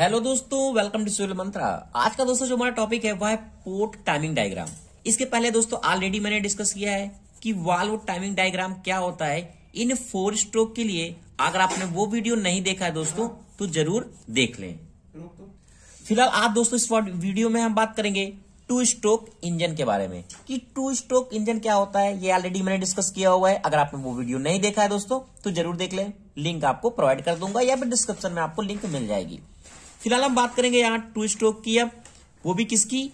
Hello दोस्तों welcome to सूर्य मंत्रा आज का दोस्तों जो हमारा टॉपिक है वह है पोर्ट टाइमिंग डायग्राम इसके पहले दोस्तों ऑलरेडी मैंने डिस्कस किया है कि वाल्व टाइमिंग डायग्राम क्या होता है इन फोर स्ट्रोक के लिए अगर आपने वो वीडियो नहीं देखा है दोस्तों तो जरूर देख लें फिलहाल आप दोस्तों इस वीडियो में हम बात करेंगे टू स्ट्रोक इंजन के बारे में कि टू स्ट्रोक इंजन क्या होता है ये ऑलरेडी मैंने डिस्कस किया हुआ है अगर आपने वो वीडियो नहीं देखा है दोस्तों तो जरूर देख लें लिंक आपको प्रोवाइड कर दूंगा या फिर डिस्क्रिप्शन में आपको लिंक मिल जाएगी फिलहाल हम बात करेंगे यहां टू स्ट्रोक की अब वो भी किसकी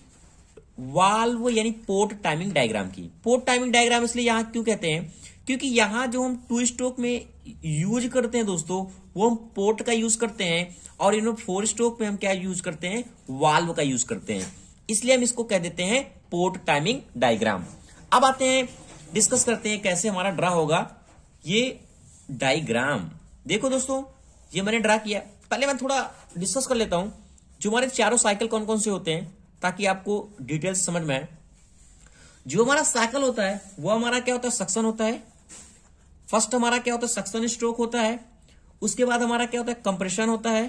वाल्व यानी पोर्ट टाइमिंग डायग्राम की पोर्ट टाइमिंग डायग्राम इसलिए यहां क्यों कहते हैं क्योंकि यहां जो हम टू स्ट्रोक में यूज करते हैं दोस्तों वो हम पोर्ट का यूज करते हैं और इन फोर स्ट्रोक में हम क्या यूज करते हैं वाल्व का यूज करते हैं इसलिए हम इसको कह देते हैं पोर्ट टाइमिंग डायग्राम अब आते हैं डिस्कस करते हैं कैसे हमारा ड्रा होगा ये डायग्राम देखो दोस्तों ये मैंने ड्रा किया पहले मैं थोड़ा डिस्कस कर लेता हूं जो हमारे चारों साइकिल कौन कौन से होते हैं ताकि आपको डिटेल्स समझ में आए जो हमारा साइकिल होता है वो हमारा क्या होता है सक्सन होता है फर्स्ट हमारा क्या होता है सक्सन स्ट्रोक होता है उसके बाद हमारा क्या होता है कंप्रेशन होता है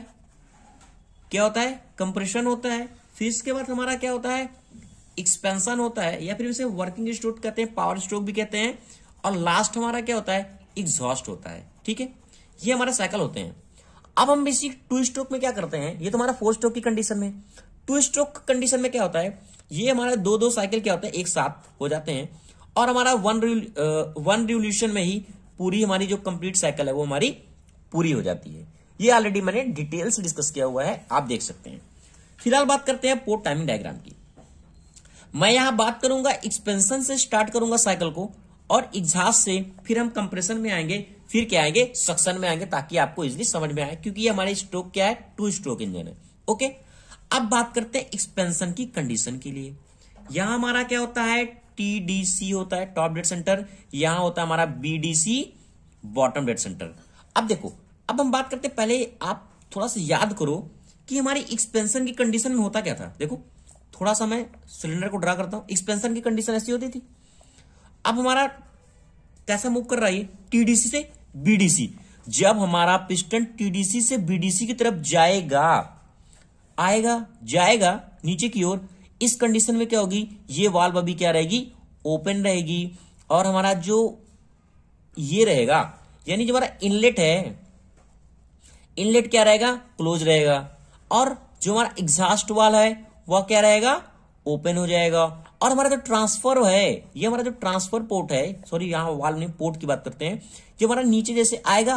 क्या होता है कंप्रेशन होता है फिर इसके बाद हमारा क्या होता है एक्सपेंशन होता है या फिर उसे वर्किंग स्ट्रोक कहते हैं पावर स्ट्रोक भी कहते हैं और लास्ट हमारा क्या होता है एग्जॉस्ट होता है ठीक है ये हमारे साइकिल होते हैं अब हम बेसिक टू स्ट्रोक में क्या करते हैं ये तो हमारा फोर स्ट्रोक की कंडीशन में टू स्ट्रोक कंडीशन में क्या होता है ये हमारा दो दो साइकिल क्या होता है एक साथ हो जाते हैं और हमारा वन वन रिवोल्यूशन में ही पूरी हमारी जो कंप्लीट साइकिल है वो हमारी पूरी हो जाती है ये ऑलरेडी मैंने डिटेल्स डिस्कस किया हुआ है आप देख सकते हैं फिलहाल बात करते हैं पोर्ट टाइमिंग डायग्राम की मैं यहां बात करूंगा एक्सपेंशन से स्टार्ट करूंगा साइकिल को और एग्जास्ट से फिर हम कंप्रेशन में आएंगे फिर क्या आएंगे सक्शन में आएंगे ताकि आपको इजिली समझ में आए क्योंकि ये हमारे स्ट्रोक क्या है टू स्ट्रोक इंजन है ओके अब बात करते हैं एक्सपेंशन की कंडीशन के लिए यहां हमारा क्या होता है टीडीसी होता है टॉप डेट सेंटर यहां होता है हमारा बीडीसी बॉटम डेट सेंटर अब देखो अब हम बात करते पहले आप थोड़ा सा याद करो कि हमारी एक्सपेंशन की कंडीशन में होता क्या था देखो थोड़ा सा मैं सिलेंडर को ड्रा करता हूं एक्सपेंशन की कंडीशन ऐसी होती थी अब हमारा कैसा मूव कर रहा है टीडीसी से बीडीसी जब हमारा पिस्टन टीडीसी से बीडीसी की तरफ जाएगा आएगा जाएगा नीचे की ओर इस कंडीशन में क्या होगी ये वाल्व अभी क्या रहेगी ओपन रहेगी और हमारा जो ये रहेगा यानी जो हमारा इनलेट है इनलेट क्या रहेगा क्लोज रहेगा और जो हमारा एग्जॉस्ट वाल है वह क्या रहेगा ओपन हो जाएगा और हमारा जो ट्रांसफर है ये हमारा जो ट्रांसफर पोर्ट है सॉरी यहाँ वाल नहीं पोर्ट की बात करते हैं ये हमारा नीचे जैसे आएगा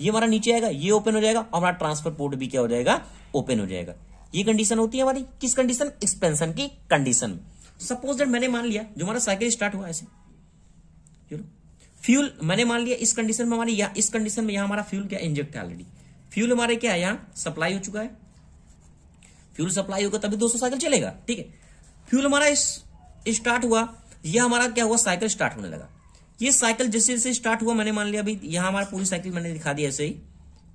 ये हमारा नीचे आएगा ये ओपन हो जाएगा और हमारा ट्रांसफर पोर्ट भी क्या हो जाएगा ओपन हो जाएगा ये कंडीशन होती है हमारी किस कंडीशन एक्सपेंशन की कंडीशन सपोज दैट मैंने मान लिया जो हमारा साइकिल स्टार्ट हुआ ऐसे फ्यूल मैंने मान लिया इस कंडीशन में हमारी इस कंडीशन में यहां हमारा फ्यूल क्या इंजेक्ट है ऑलरेडी फ्यूल हमारे क्या है यहां सप्लाई हो चुका है फ्यूल सप्लाई होगा तभी 200 साइकिल चलेगा ठीक है फ्यूल हमारा इस स्टार्ट हुआ यह हमारा क्या हुआ साइकिल स्टार्ट होने लगा ये साइकिल जैसे जैसे स्टार्ट हुआ मैंने मान लिया अभी यहां हमारा पूरी साइकिल मैंने दिखा दी ऐसे ही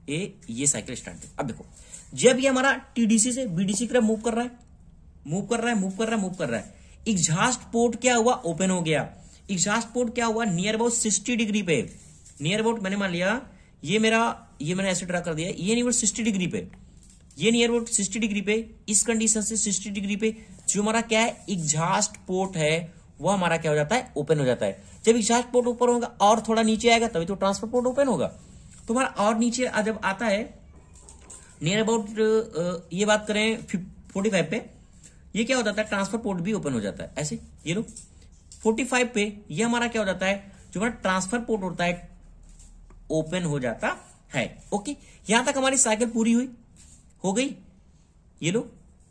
ये ये साइकिल स्टार्ट अब देखो जब ये हमारा टीडीसी से बीडीसी की तरफ मूव कर रहा है मूव कर रहा है मूव कर रहा है मूव कर रहा है एग्जास्ट पोर्ट क्या हुआ ओपन हो गया एग्जास्ट पोर्ट क्या हुआ नियर अबाउट सिक्सटी डिग्री पे नियर अबाउट मैंने मान लिया ये मेरा ये मैंने ऐसे ड्रा कर दिया ये नियर अबाउट सिक्सटी डिग्री पे ये नियर अबाउट सिक्सटी डिग्री पे इस कंडीशन से सिक्सटी डिग्री पे जो हमारा क्या है एग्जास्ट पोर्ट है वह हमारा क्या हो जाता है ओपन हो जाता है जब एग्जास्ट पोर्ट ऊपर होगा और थोड़ा नीचे आएगा तभी तो ट्रांसफर पोर्ट ओपन होगा तो हमारा और नीचे जब आता है नियर अबाउट ये बात करें फोर्टी फाइव पे ये क्या हो जाता है ट्रांसफर पोर्ट भी ओपन हो जाता है ऐसे ये लो फोर्टी फाइव पे ये हमारा क्या हो जाता है जो हमारा ट्रांसफर पोर्ट होता है ओपन हो जाता है ओके यहां तक हमारी साइकिल पूरी हुई हो गई ये लो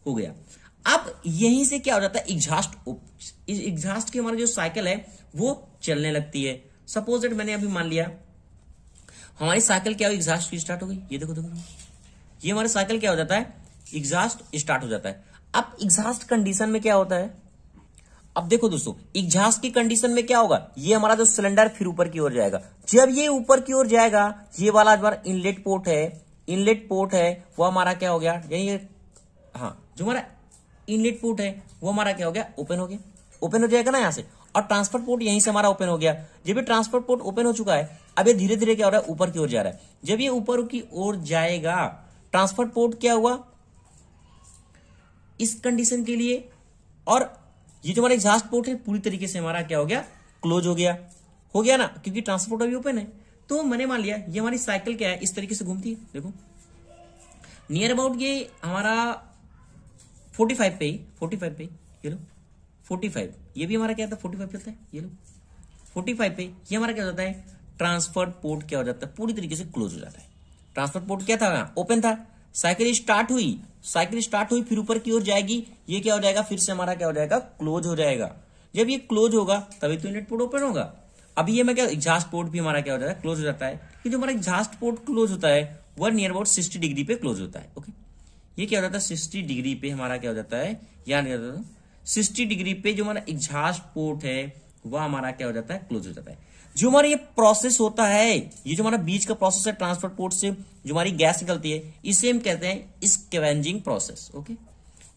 हो गया अब यहीं से क्या हो जाता है एग्जास्ट एग्जास्ट की हमारी जो साइकिल है वो चलने लगती है सपोज मैंने अभी मान लिया हमारी साइकिल क्या हो एग्जास्ट की स्टार्ट हो गई ये देखो देखो ये हमारी साइकिल क्या हो जाता है एग्जास्ट स्टार्ट हो जाता है अब एग्जास्ट कंडीशन में क्या होता है अब देखो दोस्तों एग्जास्ट की कंडीशन में क्या होगा ये हमारा जो सिलेंडर फिर ऊपर की ओर जाएगा जब ये ऊपर की ओर जाएगा ये वाला हमारा इनलेट पोर्ट है इनलेट पोर्ट है वो हमारा क्या हो गया यही हाँ जो हमारा इनलेट पोर्ट है वो हमारा क्या हो गया ओपन हो गया ओपन हो जाएगा ना यहाँ से और ट्रांसफर पोर्ट यहीं से हमारा ओपन हो गया जब ये ट्रांसफर पोर्ट ओपन हो चुका है अब ये धीरे धीरे क्या हो रहा है ऊपर की ओर जा रहा है जब ये ऊपर की ओर जाएगा ट्रांसफर पोर्ट क्या हुआ इस कंडीशन के लिए और ये जो हमारा एग्जास्ट पोर्ट है पूरी तरीके से हमारा क्या हो गया क्लोज हो गया हो गया ना क्योंकि ट्रांसपोर्ट अभी ओपन है तो मैंने मान लिया ये हमारी साइकिल क्या है इस तरीके से घूमती है देखो नियर अबाउट ये हमारा फोर्टी फाइव पे फोर्टी फाइव पे ये लो फोर्टी फाइव ये भी हमारा क्या था फोर्टी फाइव चलता है ये लो फोर्टी फाइव पे ये हमारा क्या हो जाता है ट्रांसफर पोर्ट क्या हो जाता है पूरी तरीके से क्लोज हो जाता है ट्रांसफर पोर्ट क्या था ओपन था साइकिल स्टार्ट हुई साइकिल स्टार्ट हुई फिर ऊपर की ओर जाएगी ये क्या हो जाएगा फिर से हमारा क्या हो जाएगा क्लोज हो जाएगा जब ये क्लोज होगा तभी तो इनलेट पोर्ट ओपन होगा अभी ये मैं क्या एग्जास्ट पोर्ट भी हमारा क्या हो जाता है क्लोज हो जाता है कि जो हमारा एग्जास्ट पोर्ट क्लोज होता है वह नियर अबाउट सिक्सटी डिग्री पे क्लोज होता है ओके okay? ये क्या हो जाता है सिक्सटी डिग्री पे हमारा क्या हो जाता है यानी क्या होता है सिक्सटी डिग्री पे जो हमारा एग्जास पोर्ट है वह हमारा क्या हो जाता है क्लोज हो जाता है जो हमारा ये प्रोसेस होता है ये जो हमारा बीच का प्रोसेस है ट्रांसफर पोर्ट से जो हमारी गैस निकलती है इसे हम कहते हैं स्कैवेंजिंग प्रोसेस ओके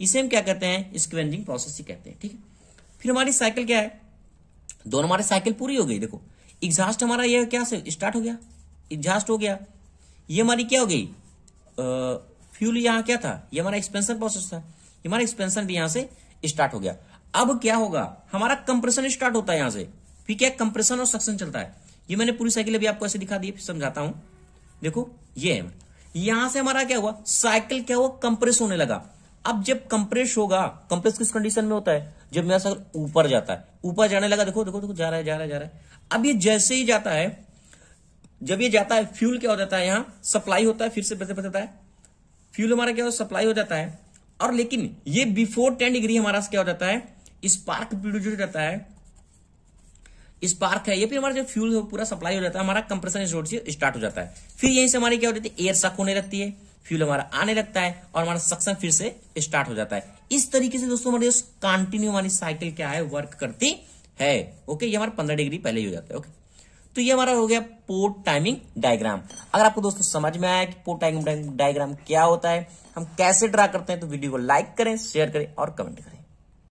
इसे हम क्या कहते हैं स्कैवेंजिंग प्रोसेस ही कहते हैं ठीक है फिर हमारी साइकिल क्या है दोनों हमारे साइकिल पूरी हो गई देखो एग्जास्ट हमारा ये क्या स्टार्ट हो गया एग्जास्ट हो गया ये हमारी क्या हो गई फ्यूल यहां क्या था ये हमारा एक्सपेंशन प्रोसेस था ये हमारा एक्सपेंशन भी यहां से स्टार्ट हो गया अब क्या होगा हमारा कंप्रेशन स्टार्ट होता है यहां से फिर क्या कंप्रेशन और सक्शन चलता है ये मैंने पूरी साइकिल अभी आपको ऐसे दिखा दी समझाता हूं देखो ये है यहां से हमारा क्या हुआ साइकिल क्या हुआ कंप्रेस होने लगा अब जब कंप्रेस होगा कंप्रेस किस कंडीशन में होता है जब मेरा साइकिल ऊपर जाता है ऊपर जाने लगा देखो देखो देखो जा रहा है जा रहा है जा रहा है अब ये जैसे ही जाता है जब ये जाता है फ्यूल क्या हो जाता है यहां सप्लाई होता है फिर से बदलता है फ्यूल हमारा क्या हो सप्लाई हो जाता है और लेकिन ये बिफोर टेन डिग्री हमारा क्या हो जाता है स्पार्क प्रोड्यूस हो जाता है स्पार्क है ये फिर हमारा जो फ्यूल हो पूरा सप्लाई हो जाता है हमारा कंप्रेशन से स्टार्ट हो जाता है फिर यहीं से हमारी क्या हो जाती है एयर सक होने लगती है फ्यूल हमारा आने लगता है और हमारा सक्शन फिर से स्टार्ट हो जाता है इस तरीके से दोस्तों हमारे कंटिन्यू हमारी साइकिल क्या है वर्क करती है ओके ये हमारा पंद्रह डिग्री पहले ही हो जाता है ओके तो ये हमारा हो गया पोर्ट टाइमिंग डायग्राम अगर आपको दोस्तों समझ में आया कि पोर्ट टाइमिंग डायग्राम क्या होता है हम कैसे ड्रा करते हैं तो वीडियो को लाइक करें शेयर करें और कमेंट करें